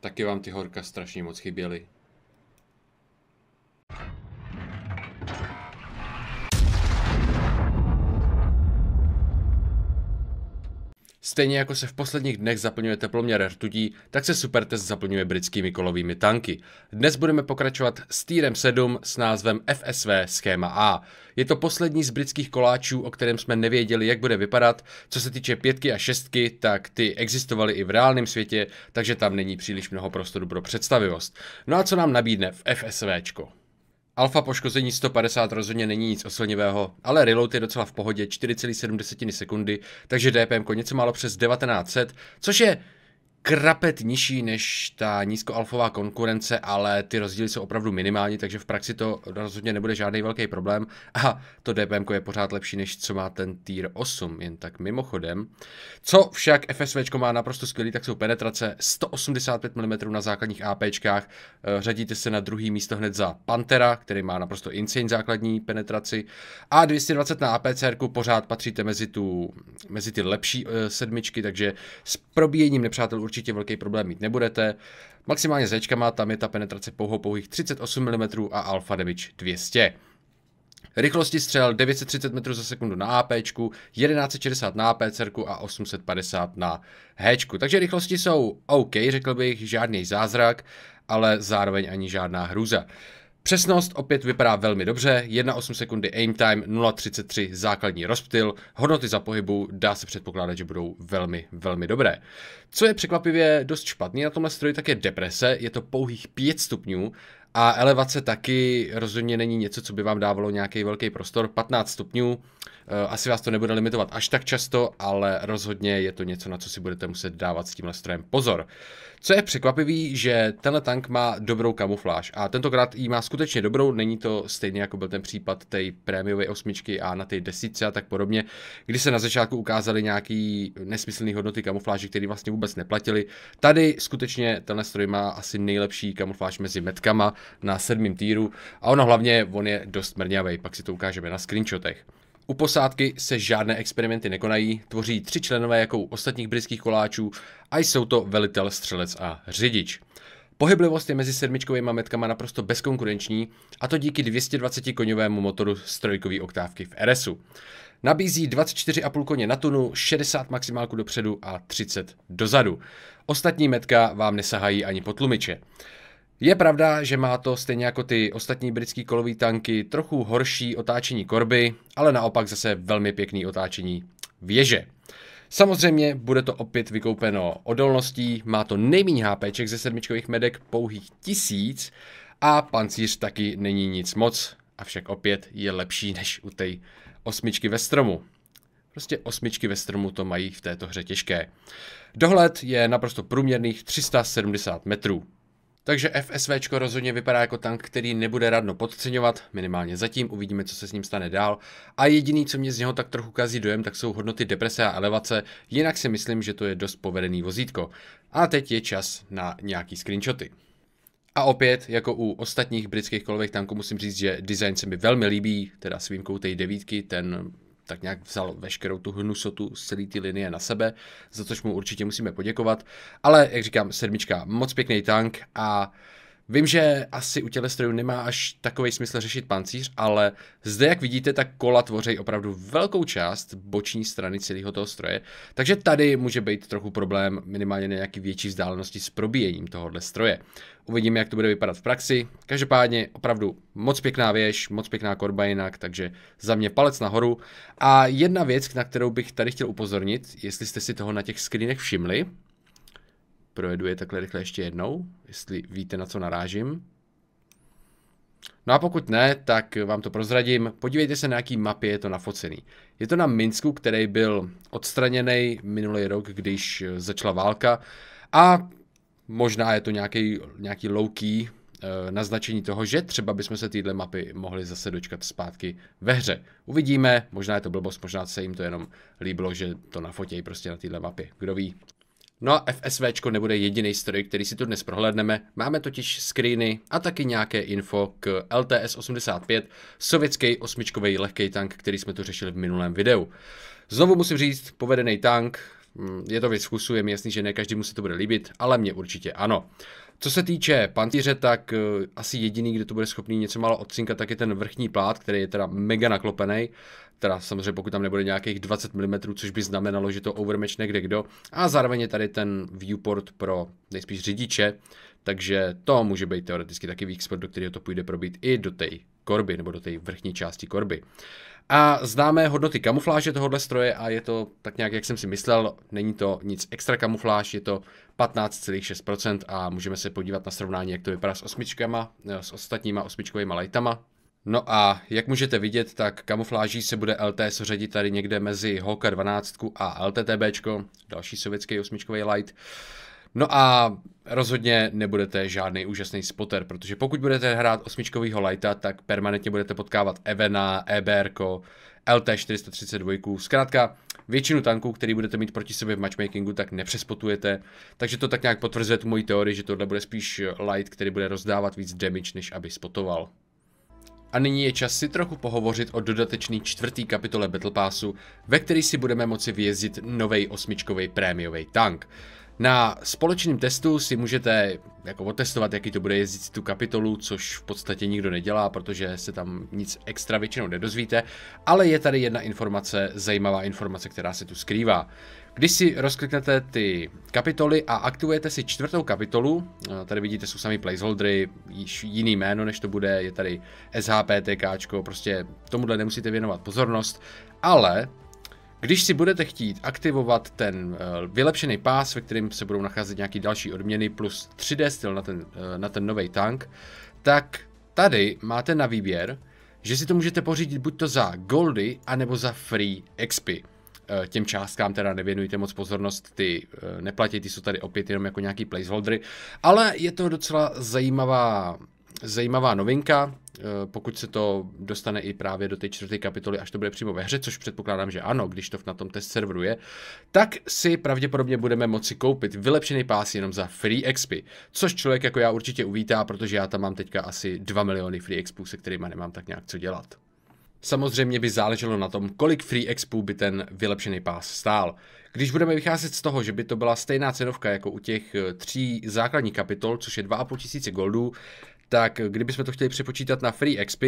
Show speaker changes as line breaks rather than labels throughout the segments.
Taky vám ty horka strašně moc chyběly. Stejně jako se v posledních dnech zaplňuje teploměr rtutí, tak se supertest zaplňuje britskými kolovými tanky. Dnes budeme pokračovat s týrem 7 s názvem FSV schéma A. Je to poslední z britských koláčů, o kterém jsme nevěděli, jak bude vypadat. Co se týče pětky a šestky, tak ty existovaly i v reálném světě, takže tam není příliš mnoho prostoru pro představivost. No a co nám nabídne v FSVčko? Alfa poškození 150 rozhodně není nic oslnivého, ale reload je docela v pohodě 4,7 sekundy, takže DPM něco málo přes 1900, což je krapet nižší než ta nízkoalfová konkurence, ale ty rozdíly jsou opravdu minimální, takže v praxi to rozhodně nebude žádný velký problém a to DPM je pořád lepší, než co má ten tier 8, jen tak mimochodem. Co však FSV má naprosto skvělý, tak jsou penetrace 185 mm na základních APčkách, eh, řadíte se na druhý místo hned za Pantera, který má naprosto insane základní penetraci a 220 na APCR pořád patříte mezi, tu, mezi ty lepší eh, sedmičky, takže s probíjením nepřátel určitě velký problém mít nebudete. Maximálně s má tam je ta penetrace pouho pouhých 38 mm a alfa damage 200. Rychlosti střel 930 metrů za sekundu na AP, 1160 na APC a 850 na H. Takže rychlosti jsou OK, řekl bych, žádný zázrak, ale zároveň ani žádná hrůza. Přesnost opět vypadá velmi dobře, 1,8 sekundy aim time, 0,33 základní rozptyl, hodnoty za pohybu dá se předpokládat, že budou velmi, velmi dobré. Co je překvapivě dost špatný na tomhle stroji, tak je deprese, je to pouhých 5 stupňů a elevace taky rozhodně není něco, co by vám dávalo nějaký velký prostor. 15 stupňů, eh, asi vás to nebude limitovat až tak často, ale rozhodně je to něco, na co si budete muset dávat s tímhle strojem pozor. Co je překvapivý, že tenhle tank má dobrou kamufláž a tentokrát jí má skutečně dobrou, není to stejně jako byl ten případ té prémiové osmičky a na té desítce a tak podobně, kdy se na začátku ukázaly nějaký nesmyslné hodnoty kamufláže, které vlastně vůbec neplatily. Tady skutečně tenhle stroj má asi nejlepší kamufláž mezi metkama, na sedmém týru a ono hlavně, on je dost mrňavej, pak si to ukážeme na screenshotech. U posádky se žádné experimenty nekonají, tvoří tři členové jako u ostatních britských koláčů a jsou to velitel, střelec a řidič. Pohyblivost je mezi sedmičkovými metkama naprosto bezkonkurenční a to díky 220 koňovému motoru z trojkový oktávky v RSu. Nabízí 24,5 koně na tunu, 60 maximálku dopředu a 30 dozadu. Ostatní metka vám nesahají ani po tlumiče. Je pravda, že má to stejně jako ty ostatní britský kolový tanky trochu horší otáčení korby, ale naopak zase velmi pěkný otáčení věže. Samozřejmě bude to opět vykoupeno odolností, má to nejméně HP, ze sedmičkových medek pouhých tisíc a pancíř taky není nic moc, avšak opět je lepší než u té osmičky ve stromu. Prostě osmičky ve stromu to mají v této hře těžké. Dohled je naprosto průměrných 370 metrů. Takže FSV rozhodně vypadá jako tank, který nebude radno podceňovat, minimálně zatím, uvidíme, co se s ním stane dál. A jediný, co mě z něho tak trochu kazí dojem, tak jsou hodnoty deprese a elevace, jinak si myslím, že to je dost povedený vozítko. A teď je čas na nějaký screenshoty. A opět, jako u ostatních britských kolových tanků, musím říct, že design se mi velmi líbí, teda s výjimkou té devítky, ten tak nějak vzal veškerou tu hnusotu z celé ty linie na sebe, za což mu určitě musíme poděkovat. Ale, jak říkám, sedmička, moc pěkný tank a uh, Vím, že asi u tělestrojů nemá až takový smysl řešit pancíř, ale zde, jak vidíte, tak kola tvoří opravdu velkou část boční strany celého toho stroje, takže tady může být trochu problém minimálně na nějaký větší vzdálenosti s probíjením tohohle stroje. Uvidíme, jak to bude vypadat v praxi. Každopádně opravdu moc pěkná věž, moc pěkná korba jinak, takže za mě palec nahoru. A jedna věc, na kterou bych tady chtěl upozornit, jestli jste si toho na těch screenech všimli, projedu je takhle rychle ještě jednou, jestli víte, na co narážím. No a pokud ne, tak vám to prozradím. Podívejte se, na jaký mapě je to nafocený. Je to na Minsku, který byl odstraněný minulý rok, když eh, začala válka. A možná je to nějaký, nějaký louký eh, naznačení toho, že třeba bychom se téhle mapy mohli zase dočkat zpátky ve hře. Uvidíme, možná je to blbost, možná se jim to jenom líbilo, že to nafotějí prostě na téhle mapě. Kdo ví? No a FSVčko nebude jediný stroj, který si tu dnes prohlédneme. Máme totiž screeny a taky nějaké info k LTS-85, sovětský osmičkový lehký tank, který jsme tu řešili v minulém videu. Znovu musím říct, povedený tank, hm, je to věc vkusu, je mi jasný, že ne každému se to bude líbit, ale mě určitě ano. Co se týče pantýře, tak eh, asi jediný, kde to bude schopný něco málo odcinkat, tak je ten vrchní plát, který je teda mega naklopený. Teda samozřejmě pokud tam nebude nějakých 20 mm, což by znamenalo, že to overmatch někde kdo. A zároveň je tady ten viewport pro nejspíš řidiče, takže to může být teoreticky taky výxport, do kterého to půjde probít i do té korby, nebo do té vrchní části korby. A známe hodnoty kamufláže tohohle stroje a je to tak nějak, jak jsem si myslel, není to nic extra kamufláž, je to 15,6% a můžeme se podívat na srovnání, jak to vypadá s osmičkama, eh, s ostatníma osmičkovými lightama. No a jak můžete vidět, tak kamufláží se bude LTS ředit tady někde mezi Hoka 12 a LTTB, další sovětský osmičkový light. No a rozhodně nebudete žádný úžasný spotter, protože pokud budete hrát osmičkovýho lighta, tak permanentně budete potkávat Evena, eberko, LT432, zkrátka většinu tanků, který budete mít proti sobě v matchmakingu, tak nepřespotujete, takže to tak nějak potvrzuje tu moji teorii, že tohle bude spíš light, který bude rozdávat víc damage, než aby spotoval. A nyní je čas si trochu pohovořit o dodatečný čtvrtý kapitole Battle Passu, ve který si budeme moci vyjezdit novej osmičkový prémiový tank. Na společném testu si můžete jako otestovat, jaký to bude jezdit tu kapitolu, což v podstatě nikdo nedělá, protože se tam nic extra většinou nedozvíte, ale je tady jedna informace, zajímavá informace, která se tu skrývá. Když si rozkliknete ty kapitoly a aktivujete si čtvrtou kapitolu, eh, tady vidíte, jsou sami placeholdery, již jiný jméno, než to bude, je tady SHPTK, prostě tomuhle nemusíte věnovat pozornost, ale když si budete chtít aktivovat ten eh, vylepšený pás, ve kterém se budou nacházet nějaké další odměny plus 3D styl na ten, eh, na ten nový tank, tak tady máte na výběr, že si to můžete pořídit buď to za goldy, anebo za free Uh, Těm částkám teda nevěnujte moc pozornost, ty neplatí, ty jsou tady opět jenom jako nějaký placeholdery, ale je to docela zajímavá zajímavá novinka, eh, pokud se to dostane i právě do té čtvrté kapitoly, až to bude přímo ve hře, což předpokládám, že ano, když to na tom test serveru je, tak si pravděpodobně budeme moci koupit vylepšený pás jenom za free expy, což člověk jako já určitě uvítá, protože já tam mám teďka asi 2 miliony free expů, se kterými nemám tak nějak co dělat. Samozřejmě by záleželo na tom, kolik free expů by ten vylepšený pás stál. Když budeme vycházet z toho, že by to byla stejná cenovka jako u těch eh, tří základních kapitol, což je 2,5 tisíce goldů, tak kdybychom to chtěli přepočítat na free XP,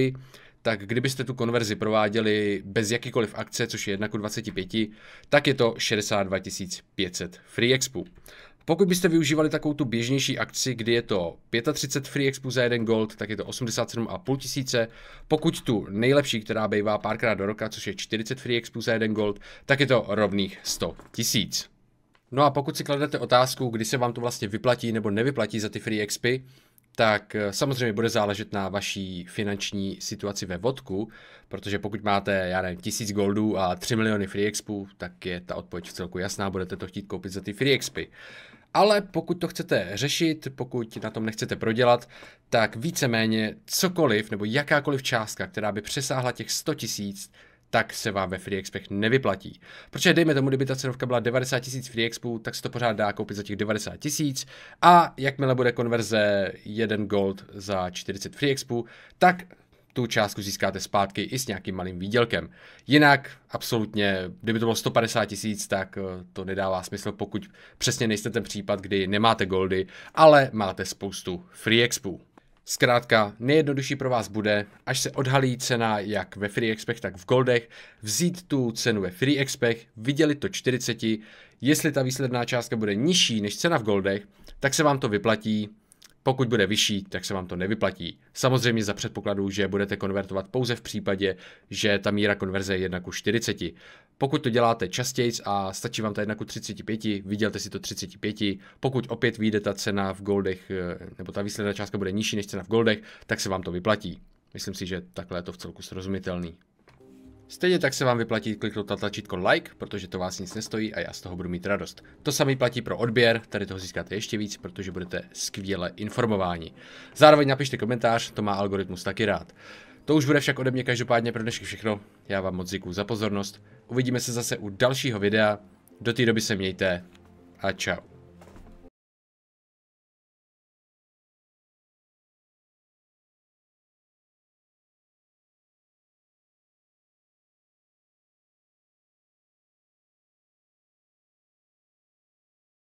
tak kdybyste tu konverzi prováděli bez jakýkoliv akce, což je 1 k 25, tak je to 62 500 free expu. Pokud byste využívali takovou tu běžnější akci, kdy je to 35 free expu za jeden gold, tak je to 87,5 tisíce. Pokud tu nejlepší, která bývá párkrát do roka, což je 40 free expu za jeden gold, tak je to rovných 100 tisíc. No a pokud si kladete otázku, kdy se vám to vlastně vyplatí nebo nevyplatí za ty free expy, tak eh, samozřejmě bude záležet na vaší finanční situaci ve vodku, protože pokud máte, já nevím, tisíc goldů a 3 miliony free expů, tak je ta odpověď v celku jasná, budete to chtít koupit za ty free expy. Ale pokud to chcete řešit, pokud na tom nechcete prodělat, tak víceméně cokoliv nebo jakákoliv částka, která by přesáhla těch 100 tisíc, tak se vám ve free expech nevyplatí. Protože dejme tomu, kdyby ta cenovka byla 90 tisíc free expů, tak se to pořád dá koupit za těch 90 tisíc a jakmile bude konverze 1 gold za 40 free expů, tak tu částku získáte zpátky i s nějakým malým výdělkem. Jinak absolutně, kdyby to bylo 150 tisíc, tak eh, to nedává smysl, pokud přesně nejste ten případ, kdy nemáte goldy, ale máte spoustu free expů. Zkrátka, nejjednodušší pro vás bude, až se odhalí cena jak ve Free Expech, tak v Goldech, vzít tu cenu ve Free Expech, vydělit to 40, jestli ta výsledná částka bude nižší než cena v Goldech, tak se vám to vyplatí, pokud bude vyšší, tak se vám to nevyplatí. Samozřejmě za předpokladu, že budete konvertovat pouze v případě, že ta míra konverze je 1 ku 40. Pokud to děláte častěji a stačí vám ta jedna ku 35, vidělte si to 35, pokud opět vyjde ta cena v goldech, eh, nebo ta výsledná částka bude nižší než cena v goldech, tak se vám to vyplatí. Myslím si, že takhle je to v celku srozumitelný. Stejně tak se vám vyplatí kliknout na tlačítko like, protože to vás nic nestojí a já z toho budu mít radost. To samé platí pro odběr, tady toho získáte ještě víc, protože budete skvěle informováni. Zároveň napište komentář, to má algoritmus taky rád. To už bude však ode mě každopádně pro dnešky všechno. Já vám moc děkuji za pozornost. Uvidíme se zase u dalšího videa. Do té doby se mějte a čau.